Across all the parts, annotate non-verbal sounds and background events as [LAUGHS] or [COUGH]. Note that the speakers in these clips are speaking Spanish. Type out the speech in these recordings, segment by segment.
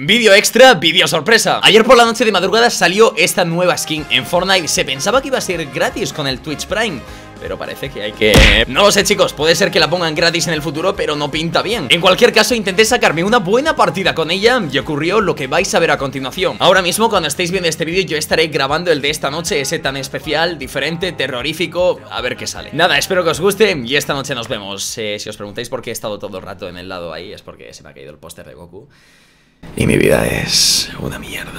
Vídeo extra, vídeo sorpresa Ayer por la noche de madrugada salió esta nueva skin en Fortnite Se pensaba que iba a ser gratis con el Twitch Prime pero parece que hay que... No lo sé chicos, puede ser que la pongan gratis en el futuro Pero no pinta bien En cualquier caso intenté sacarme una buena partida con ella Y ocurrió lo que vais a ver a continuación Ahora mismo cuando estéis viendo este vídeo yo estaré grabando el de esta noche Ese tan especial, diferente, terrorífico A ver qué sale Nada, espero que os guste y esta noche nos vemos eh, Si os preguntáis por qué he estado todo el rato en el lado ahí Es porque se me ha caído el póster de Goku y mi vida es una mierda.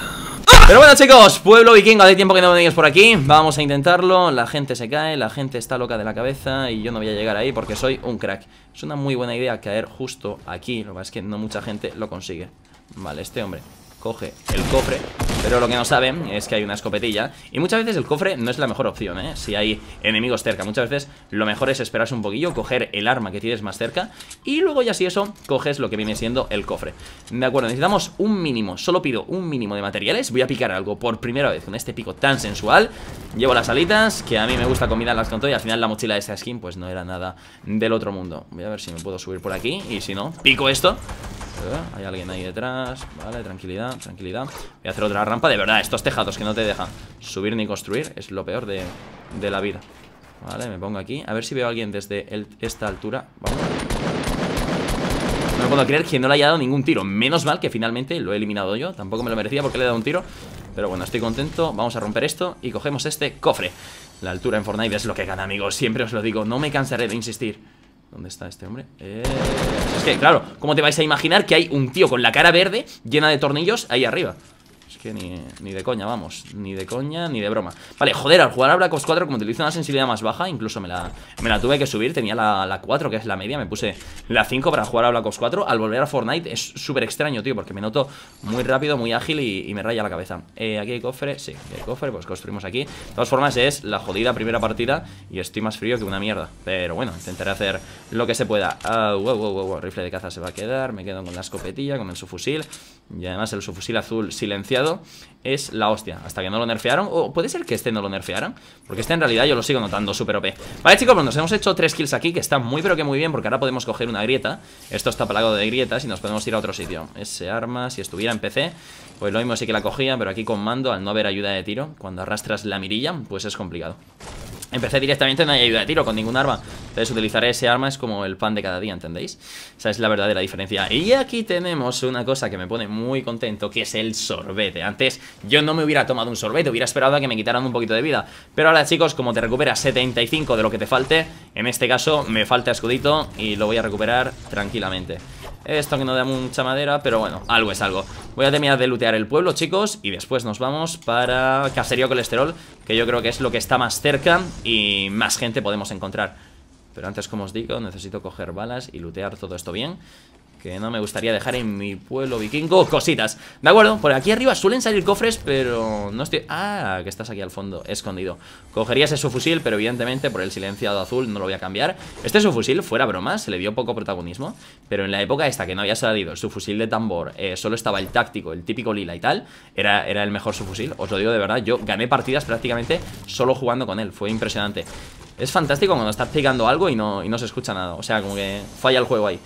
Pero bueno chicos, pueblo vikingo, hace tiempo que no venís por aquí Vamos a intentarlo, la gente se cae, la gente está loca de la cabeza Y yo no voy a llegar ahí porque soy un crack Es una muy buena idea caer justo aquí Lo que pasa es que no mucha gente lo consigue Vale, este hombre coge el cofre pero lo que no saben es que hay una escopetilla Y muchas veces el cofre no es la mejor opción, ¿eh? Si hay enemigos cerca Muchas veces lo mejor es esperarse un poquillo Coger el arma que tienes más cerca Y luego ya si eso, coges lo que viene siendo el cofre De acuerdo, necesitamos un mínimo Solo pido un mínimo de materiales Voy a picar algo por primera vez con este pico tan sensual Llevo las alitas, que a mí me gusta las con todo Y al final la mochila de esa skin pues no era nada del otro mundo Voy a ver si me puedo subir por aquí Y si no, pico esto eh, hay alguien ahí detrás, vale, tranquilidad, tranquilidad Voy a hacer otra rampa de verdad Estos tejados que no te dejan subir ni construir Es lo peor de, la vida Vale, me pongo aquí A ver si veo a alguien desde esta altura Vamos No puedo creer que no le haya dado ningún tiro Menos mal que finalmente lo he eliminado yo Tampoco me lo merecía porque le he dado un tiro pero bueno, estoy contento, vamos a romper esto y cogemos este cofre La altura en Fortnite es lo que gana, amigos, siempre os lo digo, no me cansaré de insistir ¿Dónde está este hombre? Eh, es que, claro, ¿cómo te vais a imaginar que hay un tío con la cara verde llena de tornillos ahí arriba? que ni, de coña, vamos. Ni de coña, ni de broma. Vale, joder, al jugar a Black Ops 4, como utilizo una sensibilidad más baja, incluso me la, me la tuve que subir. Tenía la, 4, que es la media. Me puse la 5 para jugar a Black Ops 4. Al volver a Fortnite es súper extraño, tío, porque me noto muy rápido, muy ágil y, me raya la cabeza. Eh, aquí hay cofre, sí, aquí hay cofre, pues construimos aquí. De todas formas, es la jodida primera partida y estoy más frío que una mierda. Pero bueno, intentaré hacer lo que se pueda. Ah, wow, rifle de caza se va a quedar. Me quedo con la escopetilla, con el fusil y además el subfusil azul silenciado es la hostia. Hasta que no lo nerfearon. O puede ser que este no lo nerfearan. Porque este en realidad yo lo sigo notando súper OP. Vale, chicos, pues nos hemos hecho tres kills aquí. Que está muy pero que muy bien. Porque ahora podemos coger una grieta. Esto está plagado de grietas y nos podemos ir a otro sitio. Ese arma, si estuviera en PC, pues lo mismo sí que la cogía. Pero aquí con mando, al no haber ayuda de tiro, cuando arrastras la mirilla, pues es complicado. Empecé directamente en ayuda de tiro, con ningún arma Entonces utilizaré ese arma, es como el pan de cada día, ¿entendéis? Esa es la verdadera diferencia Y aquí tenemos una cosa que me pone muy contento Que es el sorbete Antes yo no me hubiera tomado un sorbete Hubiera esperado a que me quitaran un poquito de vida Pero ahora chicos, como te recuperas 75 de lo que te falte En este caso me falta escudito Y lo voy a recuperar tranquilamente esto que no da mucha madera, pero bueno, algo es algo Voy a terminar de lootear el pueblo, chicos Y después nos vamos para Caserío Colesterol Que yo creo que es lo que está más cerca Y más gente podemos encontrar Pero antes, como os digo, necesito coger balas y lootear todo esto bien que no me gustaría dejar en mi pueblo vikingo [LAUGHS] cositas. De acuerdo, por aquí arriba suelen salir cofres, pero no estoy... Ah, que estás aquí al fondo, escondido. Cogerías ese fusil, pero evidentemente por el silenciado azul no lo voy a cambiar. Este fusil, fuera broma, se le dio poco protagonismo, pero en la época esta que no había salido su fusil de tambor, eh, solo estaba el táctico, el típico lila y tal, era, era el mejor fusil, os lo digo de verdad, yo gané partidas prácticamente solo jugando con él, fue impresionante. Es fantástico cuando estás pegando algo y no, y no se escucha nada, o sea, como que falla el juego ahí.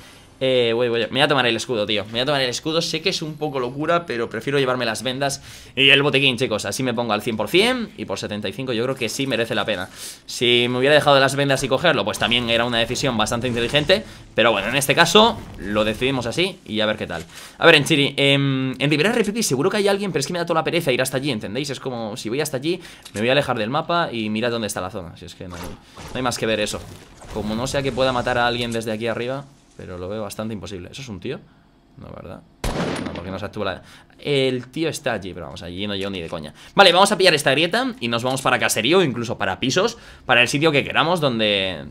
Eh, voy, me voy a tomar el escudo, tío. Me voy a tomar el escudo. Sé que es un poco locura, pero prefiero llevarme las vendas y el botiquín, chicos. Así me pongo al 100% y por 75 yo creo que sí merece la pena. Si me hubiera dejado las vendas y cogerlo, pues también era una decisión bastante inteligente. Pero bueno, en este caso lo decidimos así y a ver qué tal. A ver, em, en Chiri, en en Rivera Refugi seguro que hay alguien, pero es que me da toda la pereza ir hasta allí, ¿entendéis? Es como, si voy hasta allí, me voy a alejar del mapa y mirad dónde está la zona. Si es que no hay más que ver eso. Como no sea que pueda matar a alguien desde aquí arriba... Pero lo veo bastante imposible. ¿Eso es un tío? No, ¿verdad? No, porque no se actúa la... El tío está allí, pero vamos, allí no llego ni de coña Vale, vamos a pillar esta grieta y nos vamos para caserío Incluso para pisos, para el sitio que queramos Donde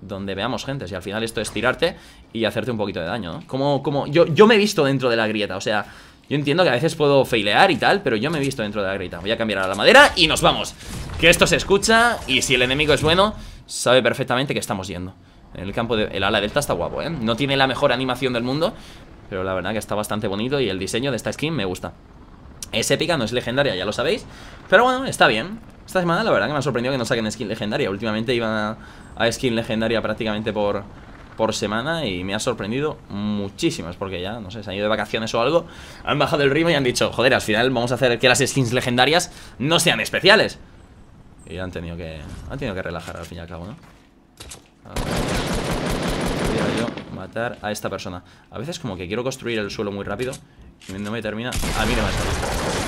donde veamos gente. Si al final esto es tirarte y hacerte un poquito de daño, ¿no? Como, como, yo, yo me he visto dentro de la grieta, o sea, yo entiendo que a veces puedo failear y tal, pero yo me he visto dentro de la grieta. Voy a cambiar a la madera y nos vamos. Que esto se escucha y si el enemigo es bueno, sabe perfectamente que estamos yendo el campo de... El ala delta está guapo, ¿eh? No tiene la mejor animación del mundo Pero la verdad que está bastante bonito Y el diseño de esta skin me gusta Es épica, no es legendaria, ya lo sabéis Pero bueno, está bien Esta semana la verdad que me ha sorprendido que no saquen skin legendaria Últimamente iban a, skin legendaria prácticamente por, por semana y me ha sorprendido muchísimo. Es porque ya, no sé, se han ido de vacaciones o algo, han bajado el ritmo y han dicho, joder, al final vamos a hacer que las skins legendarias no sean especiales. Y han tenido que, han tenido que relajar al fin y al cabo, ¿no? a esta persona. A veces como que quiero construir el suelo muy rápido no me termina. Ah, mira, más.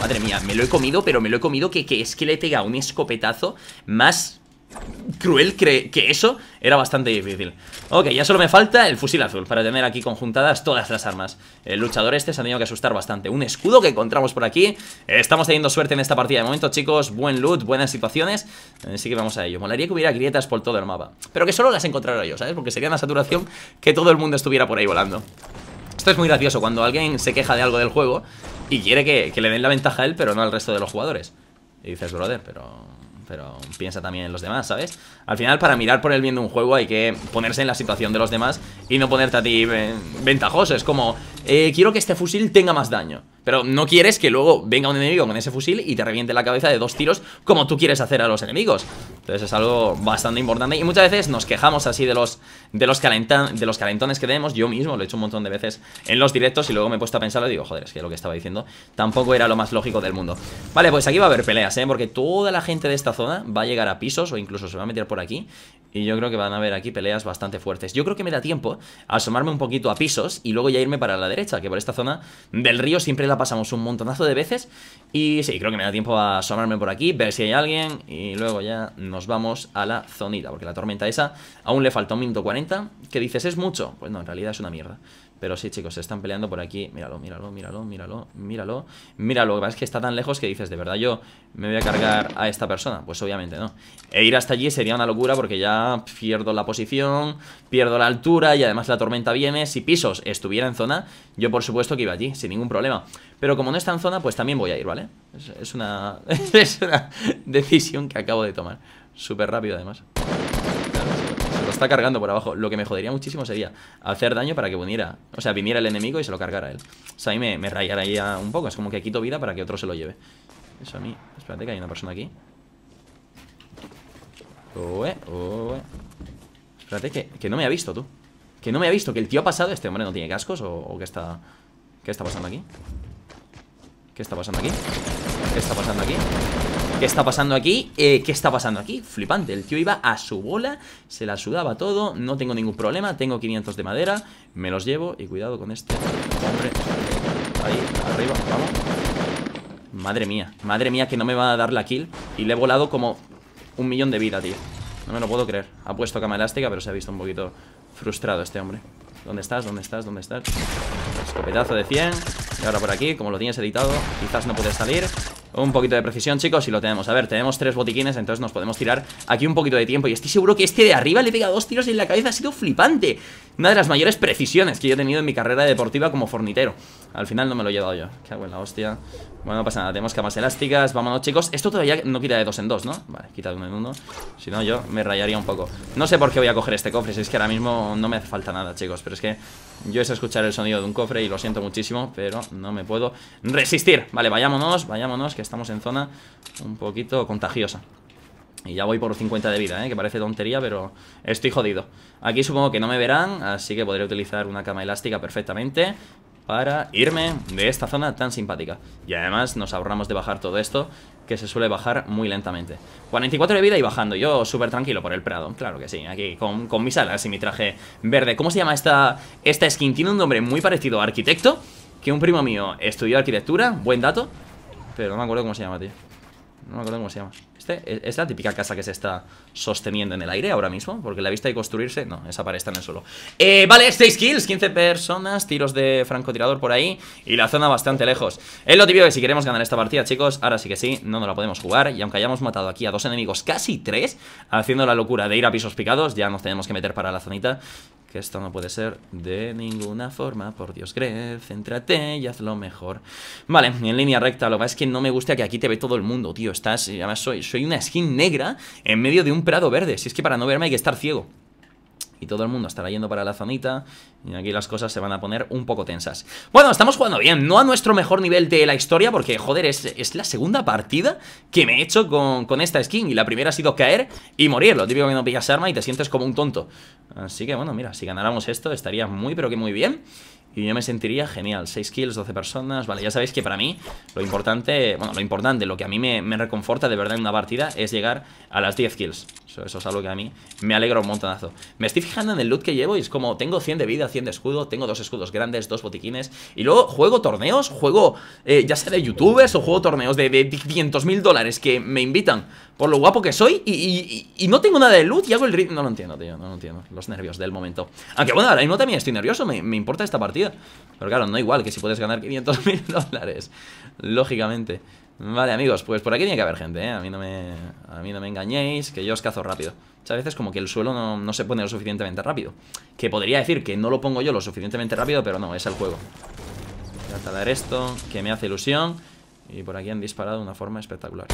Madre mía, me lo he comido, pero me lo he comido que, que es que le he un escopetazo más cruel que, que eso era bastante difícil Ok, ya solo me falta el fusil azul para tener aquí conjuntadas todas las armas El luchador este se ha tenido que asustar bastante Un escudo que encontramos por aquí eh, Estamos teniendo suerte en esta partida de momento, chicos Buen loot, buenas situaciones Así eh, que vamos a ello Molaría que hubiera grietas por todo el mapa Pero que solo las encontrara yo, ¿sabes? Porque sería una saturación que todo el mundo estuviera por ahí volando esto es muy gracioso cuando alguien se queja de algo del juego y quiere que, que le den la ventaja a él, pero no al resto de los jugadores. Y dices, brother, pero pero piensa también en los demás, ¿sabes? Al final, para mirar por el bien de un juego hay que ponerse en la situación de los demás y no ponerte a ti ventajoso. Es como, eh, quiero que este fusil tenga más daño. Pero no quieres que luego venga un enemigo con ese fusil y te reviente la cabeza de dos tiros como tú quieres hacer a los enemigos. Entonces es algo bastante importante y muchas veces nos quejamos así de los, de los, de los calentones que tenemos. Yo mismo lo he hecho un montón de veces en los directos y luego me he puesto a pensarlo y digo, joder, es que lo que estaba diciendo tampoco era lo más lógico del mundo. Vale, pues aquí va a haber peleas, ¿eh? Porque toda la gente de esta zona va a llegar a pisos o incluso se va a meter por aquí y yo creo que van a haber aquí peleas bastante fuertes. Yo creo que me da tiempo asomarme un poquito a pisos y luego ya irme para la derecha, que por esta zona del río siempre la pasamos un montonazo de veces. Y sí, creo que me da tiempo a asomarme por aquí, ver si hay alguien. Y luego ya nos vamos a la zonita, porque la tormenta esa aún le faltó un minuto 40. Que dices, es mucho. Pues no, en realidad es una mierda. Pero sí, chicos, se están peleando por aquí. Míralo, míralo, míralo, míralo, míralo. Míralo, lo que es que está tan lejos que dices, ¿de verdad yo me voy a cargar a esta persona? Pues obviamente no. E ir hasta allí sería una locura porque ya pierdo la posición, pierdo la altura y además la tormenta viene. Si Pisos estuviera en zona, yo por supuesto que iba allí, sin ningún problema. Pero como no está en zona, pues también voy a ir, ¿vale? Es, una, [LAUGHS] es una decisión que acabo de tomar. Súper rápido además está cargando por abajo. Lo que me jodería muchísimo sería hacer daño para que viniera. O sea, viniera el enemigo y se lo cargara él. O sea, a mí me, me rayaría un poco. Es como que quito vida para que otro se lo lleve. Eso a mí. Espérate que hay una persona aquí. Espérate que, que no me ha visto tú. Que no me ha visto. Que el tío ha pasado. Este hombre no tiene cascos o, o está. ¿Qué está pasando aquí? ¿Qué está pasando aquí? ¿Qué está pasando aquí? ¿Qué está pasando aquí? Eh, ¿Qué está pasando aquí? Flipante, el tío iba a su bola, se la sudaba todo, no tengo ningún problema, tengo 500 de madera, me los llevo y cuidado con este hombre. Ahí, arriba, vamos. Madre mía, madre mía que no me va a dar la kill y le he volado como un millón de vida, tío. No me lo puedo creer. Ha puesto cama elástica, pero se ha visto un poquito frustrado este hombre. ¿Dónde estás? ¿Dónde estás? ¿Dónde estás? Escopetazo de 100. Y ahora por aquí, como lo tienes editado, quizás no puedes salir. Un poquito de precisión, chicos, y lo tenemos A ver, tenemos tres botiquines, entonces nos podemos tirar Aquí un poquito de tiempo, y estoy seguro que este de arriba Le pega dos tiros en la cabeza, ha sido flipante Una de las mayores precisiones que yo he tenido En mi carrera deportiva como fornitero Al final no me lo he llevado yo, qué buena hostia Bueno, no pasa nada, tenemos camas elásticas Vámonos, chicos, esto todavía no quita de dos en dos, ¿no? Vale, quita de uno en uno, si no yo me rayaría un poco No sé por qué voy a coger este cofre Si es que ahora mismo no me hace falta nada, chicos Pero es que yo es escuchar el sonido de un cofre Y lo siento muchísimo, pero no me puedo resistir Vale, vayámonos, vayámonos que estamos en zona un poquito contagiosa. Y ya voy por 50 de vida, ¿eh? que parece tontería, pero estoy jodido. Aquí supongo que no me verán, así que podré utilizar una cama elástica perfectamente para irme de esta zona tan simpática. Y además nos ahorramos de bajar todo esto, que se suele bajar muy lentamente. 44 de vida y bajando, yo súper tranquilo por el Prado, claro que sí, aquí con, mis alas y mi traje verde. ¿Cómo se llama esta, esta skin? Tiene un nombre muy parecido a Arquitecto, que un primo mío estudió arquitectura, buen dato, pero no me acuerdo cómo se llama, tío. No me acuerdo cómo se llama. Este e-, es la típica casa que se está sosteniendo en el aire ahora mismo, porque la vista de construirse, no, esa pared está en el suelo. Eh, vale, 6 kills, 15 personas, tiros de francotirador por ahí y la zona bastante lejos. Es lo típico que si queremos ganar esta partida, chicos, ahora sí que sí, no nos la podemos jugar y aunque hayamos matado aquí a dos enemigos, casi tres, haciendo la locura de ir a pisos picados, ya nos tenemos que meter para la zonita que esto no puede ser de ninguna forma. Por Dios, Gref, céntrate y lo mejor. Vale, en línea recta. Lo que es que no me gusta que aquí te ve todo el mundo, tío. Estás, eh, además, soy, soy una skin negra en medio de un prado verde. Si es que para no verme hay que estar ciego. Y todo el mundo estará yendo para la zonita y aquí las cosas se van a poner un poco tensas Bueno, estamos jugando bien, no a nuestro mejor nivel de la historia Porque, joder, es, la segunda partida que me he hecho con, esta skin Y la primera ha sido caer y morir Lo típico que no pillas arma y te sientes como un tonto Así que, bueno, mira, si ganáramos esto estaría muy, pero que muy bien y yo me sentiría genial. 6 kills, 12 personas. Vale, ya sabéis que para mí lo importante, bueno, lo importante, lo que a mí me, reconforta de verdad en una partida es llegar a las 10 kills. Eso, eso, es algo que a mí me alegra un montonazo. Me estoy fijando en el loot que llevo y es como tengo 100 de vida, 100 de escudo, tengo dos escudos grandes, dos botiquines Y luego juego torneos, juego eh, ya sea de youtubers o juego torneos de, de 500 mil dólares que me invitan por lo guapo que soy y, no tengo nada de luz y hago el ritmo. No lo entiendo, tío, no lo entiendo. Los nervios del momento. Aunque bueno, ahora mismo también estoy nervioso, me, me importa esta partida. Pero claro, no igual que si puedes ganar 500 mil [LAUGHS] dólares. Lógicamente. Vale, amigos, pues por aquí tiene que haber gente, ¿eh? A mí no me, a mí no me engañéis, que yo os cazo rápido. Muchas veces como que el suelo no, se pone lo suficientemente rápido. Que podría decir que no lo pongo yo lo suficientemente rápido, pero no, es el juego. Voy a talar esto, que me hace ilusión. Y por aquí han disparado de una forma espectacular.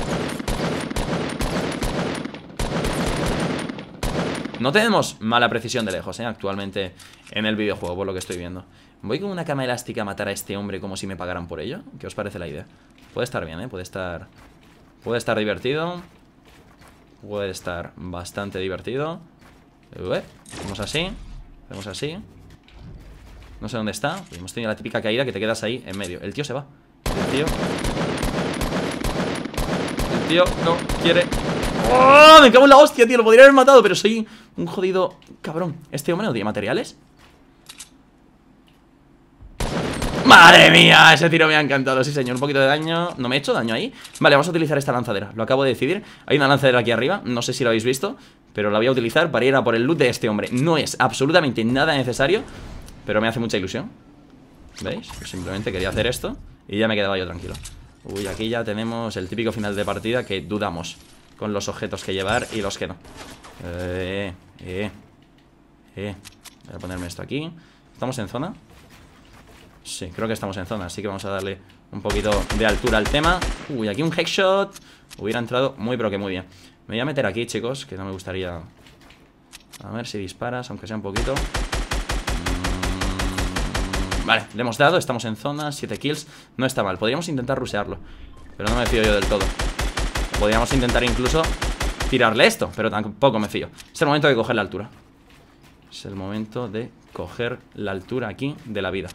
No tenemos mala precisión de lejos, ¿eh? Actualmente en el videojuego, por lo que estoy viendo. Voy con una cama elástica a matar a este hombre como si me pagaran por ello. ¿Qué os parece la idea? Puede estar bien, ¿eh? Puede estar... Puede estar divertido. Puede estar bastante divertido. Vamos hacemos así. Hacemos así. No sé dónde está. Pues hemos tenido la típica caída que te quedas ahí en medio. El tío se va. El tío... El tío no quiere... ¡Oh! Me cago en la hostia, tío. Lo podría haber matado, pero soy un jodido cabrón. ¿Este hombre no tiene materiales? ¡Madre mía! Ese tiro me ha encantado, sí señor Un poquito de daño, no me he hecho daño ahí Vale, vamos a utilizar esta lanzadera, lo acabo de decidir Hay una lanzadera aquí arriba, no sé si la habéis visto Pero la voy a utilizar para ir a por el loot de este hombre No es absolutamente nada necesario Pero me hace mucha ilusión ¿Veis? Pues simplemente quería hacer esto Y ya me quedaba yo tranquilo Uy, aquí ya tenemos el típico final de partida Que dudamos con los objetos que llevar Y los que no Eh, eh, eh. Voy a ponerme esto aquí ¿Estamos en zona? Sí, creo que estamos en zona, así que vamos a darle un poquito de altura al tema Uy, aquí un headshot Hubiera entrado muy pero que muy bien Me voy a meter aquí, chicos, que no me gustaría A ver si disparas, aunque sea un poquito mm, Vale, le hemos dado, estamos en zona, 7 kills No está mal, podríamos intentar rusearlo Pero no me fío yo del todo Podríamos intentar incluso tirarle esto Pero tampoco me fío Es el momento de coger la altura Es el momento de coger la altura aquí de la vida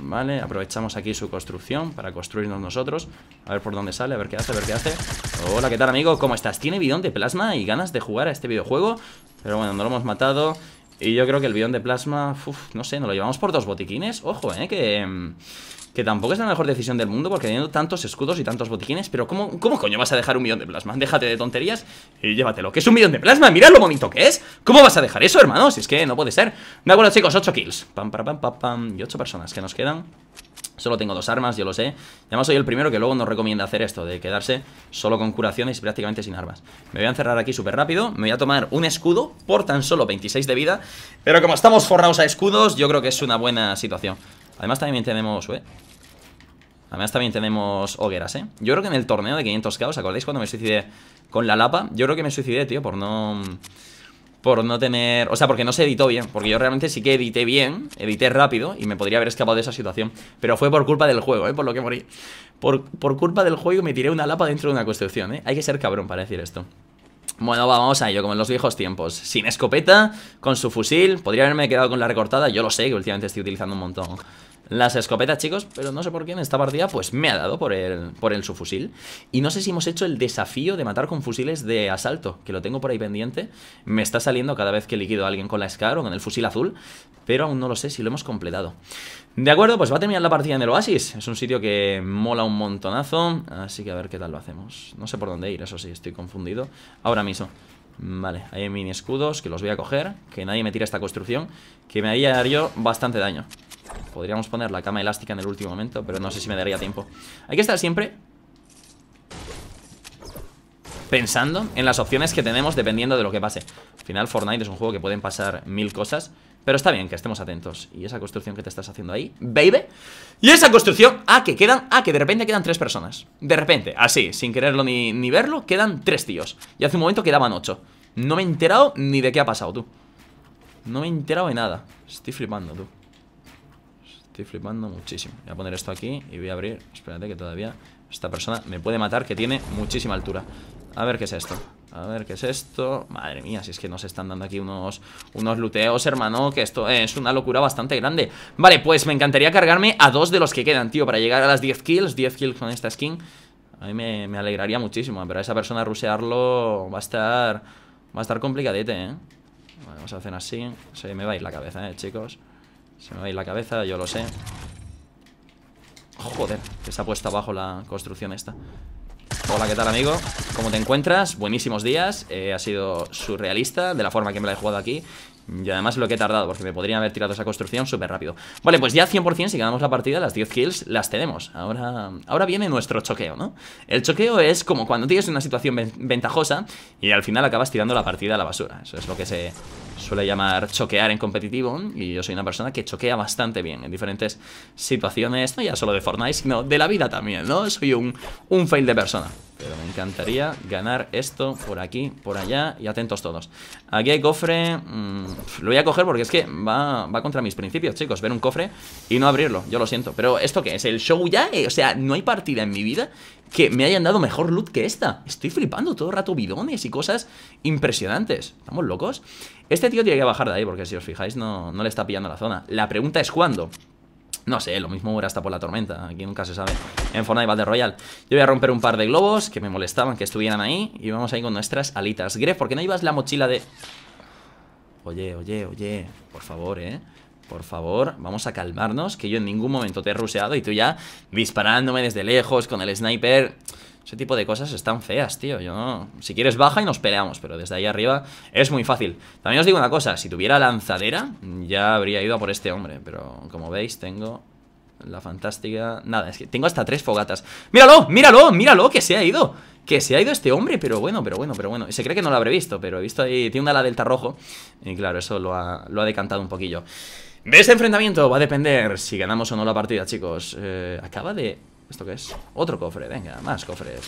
Vale, aprovechamos aquí su construcción para construirnos nosotros A ver por dónde sale, a ver qué hace, a ver qué hace Hola, ¿qué tal amigo? ¿Cómo estás? Tiene bidón de plasma y ganas de jugar a este videojuego Pero bueno, no lo hemos matado Y yo creo que el bidón de plasma, uf, no sé, nos lo llevamos por dos botiquines Ojo, eh, que... Mm, que tampoco es la mejor decisión del mundo porque teniendo tantos escudos y tantos botiquines. Pero ¿cómo, cómo coño vas a dejar un millón de plasma? Déjate de tonterías y llévatelo. ¿Qué es un millón de plasma? Mira lo bonito que es. ¿Cómo vas a dejar eso, hermano? Si es que no puede ser. me acuerdo, chicos, 8 kills. Pam, pam, pam, pam, Y ocho personas que nos quedan. Solo tengo dos armas, yo lo sé. Además soy el primero que luego nos recomienda hacer esto, de quedarse solo con curaciones y prácticamente sin armas. Me voy a encerrar aquí súper rápido, me voy a tomar un escudo por tan solo 26 de vida, pero como estamos forrados a escudos, yo creo que es una buena situación. Además también tenemos... Además también tenemos hogueras, ¿eh? Yo creo que en el torneo de 500k, ¿os acordáis cuando me suicidé con la lapa? Yo creo que me suicidé, tío, por no... Por no tener... O sea, porque no se editó bien Porque yo realmente sí que edité bien Edité rápido Y me podría haber escapado de esa situación Pero fue por culpa del juego, ¿eh? Por lo que morí por, por culpa del juego me tiré una lapa dentro de una construcción, ¿eh? Hay que ser cabrón para decir esto bueno, vamos a ello, como en los viejos tiempos. Sin escopeta, con su fusil. Podría haberme quedado con la recortada, yo lo sé, que últimamente estoy utilizando un montón las escopetas, chicos, pero no sé por qué en esta partida pues me ha dado por el, por el fusil Y no sé si hemos hecho el desafío de matar con fusiles de asalto, que lo tengo por ahí pendiente. Me está saliendo cada vez que liquido a alguien con la SCAR o con el fusil azul, pero aún no lo sé si lo hemos completado. De acuerdo, pues va a terminar la partida en el Oasis. Es un sitio que mola un montonazo. Así que a ver qué tal lo hacemos. No sé por dónde ir, eso sí, estoy confundido. Ahora mismo. Vale, hay mini escudos que los voy a coger. Que nadie me tire esta construcción. Que me haría yo bastante daño. Podríamos poner la cama elástica en el último momento, pero no sé si me daría tiempo. Hay que estar siempre pensando en las opciones que tenemos dependiendo de lo que pase. Al final Fortnite es un juego que pueden pasar mil cosas pero está bien que estemos atentos. Y esa construcción que te estás haciendo ahí, baby. Y esa construcción, ah, que quedan, ah, que de repente quedan tres personas. De repente, así, sin quererlo ni, ni verlo, quedan tres tíos. Y hace un momento quedaban ocho. No me he enterado ni de qué ha pasado, tú. No me he enterado de nada. Estoy flipando, tú. Estoy flipando muchísimo. Voy a poner esto aquí y voy a abrir. Espérate que todavía esta persona me puede matar, que tiene muchísima altura. A ver qué es esto. A ver, ¿qué es esto? Madre mía, si es que nos están dando aquí unos, unos luteos, hermano Que esto eh, es una locura bastante grande Vale, pues me encantaría cargarme a dos de los que quedan, tío Para llegar a las 10 kills, 10 kills con esta skin A mí me, alegraría muchísimo Pero a esa persona rusearlo va a estar... Va a estar complicadete, ¿eh? vamos a hacer así Se me va a ir la cabeza, ¿eh, chicos? Se me va a ir la cabeza, yo lo sé Joder, que se ha puesto abajo la construcción esta Hola, ¿qué tal amigo? ¿Cómo te encuentras? Buenísimos días, eh, ha sido surrealista de la forma que me la he jugado aquí y además lo que he tardado, porque me podrían haber tirado esa construcción súper rápido. Vale, pues ya 100% si ganamos la partida, las 10 kills las tenemos. Ahora, ahora viene nuestro choqueo, ¿no? El choqueo es como cuando tienes una situación ventajosa y al final acabas tirando la partida a la basura. Eso es lo que se suele llamar choquear en competitivo y yo soy una persona que choquea bastante bien en diferentes situaciones, no ya solo de Fortnite, sino de la vida también, ¿no? Soy un, un fail de persona. Pero me encantaría ganar esto por aquí, por allá y atentos todos. Aquí hay cofre... Mm, lo voy a coger porque es que va, contra mis principios, chicos. Ver un cofre y no abrirlo, yo lo siento. Pero ¿esto qué es? ¿El show ya? Eh, o sea, no hay partida en mi vida que me hayan dado mejor loot que esta. Estoy flipando todo el rato bidones y cosas impresionantes. ¿Estamos locos? Este tío tiene que bajar de ahí porque si os fijáis no, no le está pillando la zona. La pregunta es ¿cuándo? No sé, lo mismo hubiera hasta por la tormenta, aquí nunca se sabe. En Fortnite Battle Royale. Yo voy a romper un par de globos que me molestaban que estuvieran ahí. Y vamos ahí con nuestras alitas. Gref, ¿por qué no llevas la mochila de...? Oye, oye, oye, por favor, ¿eh? Por favor, vamos a calmarnos, que yo en ningún momento te he ruseado y tú ya disparándome desde lejos con el sniper... Ese tipo de cosas están feas, tío. Yo Si quieres baja y nos peleamos, pero desde ahí arriba es muy fácil. También os digo una cosa, si tuviera lanzadera, ya habría ido a por este hombre. Pero como veis, tengo la fantástica... Nada, es que tengo hasta tres fogatas. ¡Míralo! ¡Míralo! ¡Míralo! ¡Que se ha ido! Que se ha ido este hombre, pero bueno, pero bueno, pero bueno. Se cree que no lo habré visto, pero he visto ahí... Tiene una ala delta rojo. Y claro, eso lo ha, decantado un poquillo. De este enfrentamiento va a depender si ganamos o no la partida, chicos. Eh, acaba de ¿Esto qué es? Otro cofre, venga, más cofres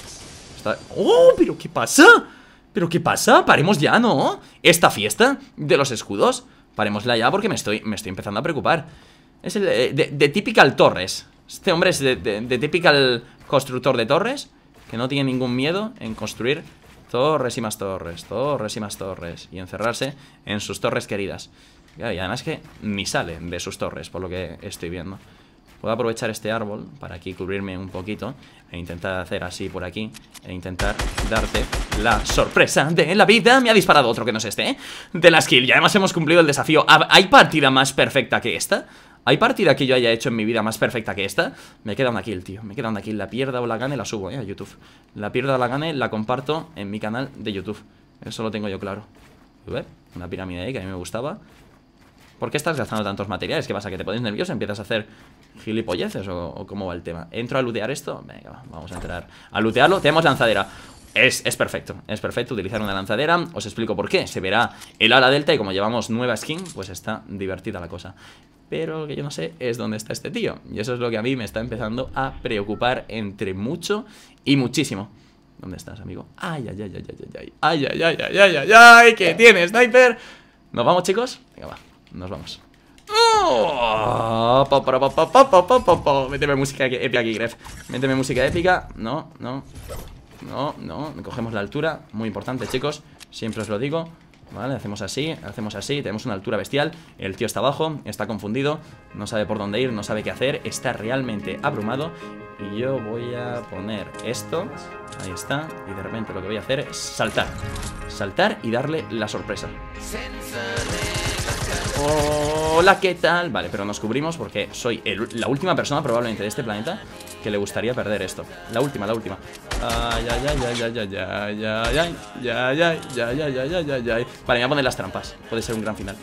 ¡Oh! ¿Pero qué pasa? ¿Pero qué pasa? Paremos ya, ¿no? ¿Esta fiesta de los escudos? Paremosla ya porque me estoy, me estoy empezando a preocupar Es el de, Typical Torres Este hombre es de, de Typical Constructor de Torres Que no tiene ningún miedo en construir Torres y más torres, torres y más torres Y encerrarse en sus torres queridas y además que ni sale de sus torres, por lo que estoy viendo a aprovechar este árbol para aquí cubrirme un poquito e intentar hacer así por aquí e intentar darte la sorpresa de la vida. Me ha disparado otro que no es este, ¿eh? De las skill. Y además hemos cumplido el desafío. Ah, ¿Hay partida más perfecta que esta? ¿Hay partida que yo haya hecho en mi vida más perfecta que esta? Me queda una kill, tío. Me queda una kill. La pierda o la gane, la subo, ¿eh? A YouTube. La pierda o la gane, la comparto en mi canal de YouTube. Eso lo tengo yo claro. ver. Una pirámide ahí que a mí me gustaba. ¿Por qué estás gastando tantos materiales? ¿Qué pasa? ¿Que te pones nervioso? ¿Empiezas a hacer gilipolleces? ¿O, cómo va el tema? ¿Entro a lootear esto? Venga, vamos a entrar a lootearlo. Tenemos lanzadera. Es, perfecto, es perfecto utilizar una lanzadera Os explico por qué, se verá el ala delta Y como llevamos nueva skin, pues está divertida la cosa Pero lo que yo no sé es dónde está este tío Y eso es lo que a mí me está empezando a preocupar entre mucho y muchísimo ¿Dónde estás, amigo? Ay, ay, ay, ay, ay, ay, ay, ay, ay, ay, ay, ay, ay, ay, ¿qué tiene sniper Nos vamos, chicos, venga, va nos vamos. Méteme música e- épica aquí, Gref. Méteme música épica. No, no. No, no. Cogemos la altura. Muy importante, chicos. Siempre os lo digo. Vale, hacemos así, hacemos así, tenemos una altura bestial El tío está abajo, está confundido No sabe por dónde ir, no sabe qué hacer Está realmente abrumado Y yo voy a poner esto Ahí está, y de repente lo que voy a hacer es saltar Saltar y darle la sorpresa Hola, ¿qué tal? Vale, pero nos cubrimos porque soy la última persona probablemente de este planeta que le gustaría perder esto. La última, la última. Vale, voy a poner las trampas. Puede ser un gran final.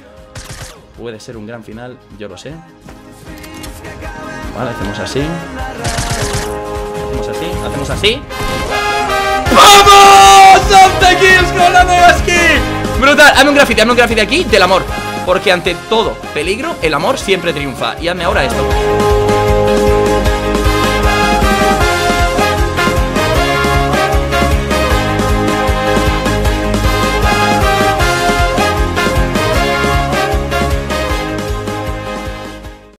Puede ser un gran final, yo lo sé. Vale, hacemos así. Hacemos así, hacemos así. ¡Vamos! ¡Santa kills con la nueva skin! Brutal, hazme un graffiti, hazme un graffiti aquí del amor porque ante todo peligro, el amor siempre triunfa. Y hazme ahora esto.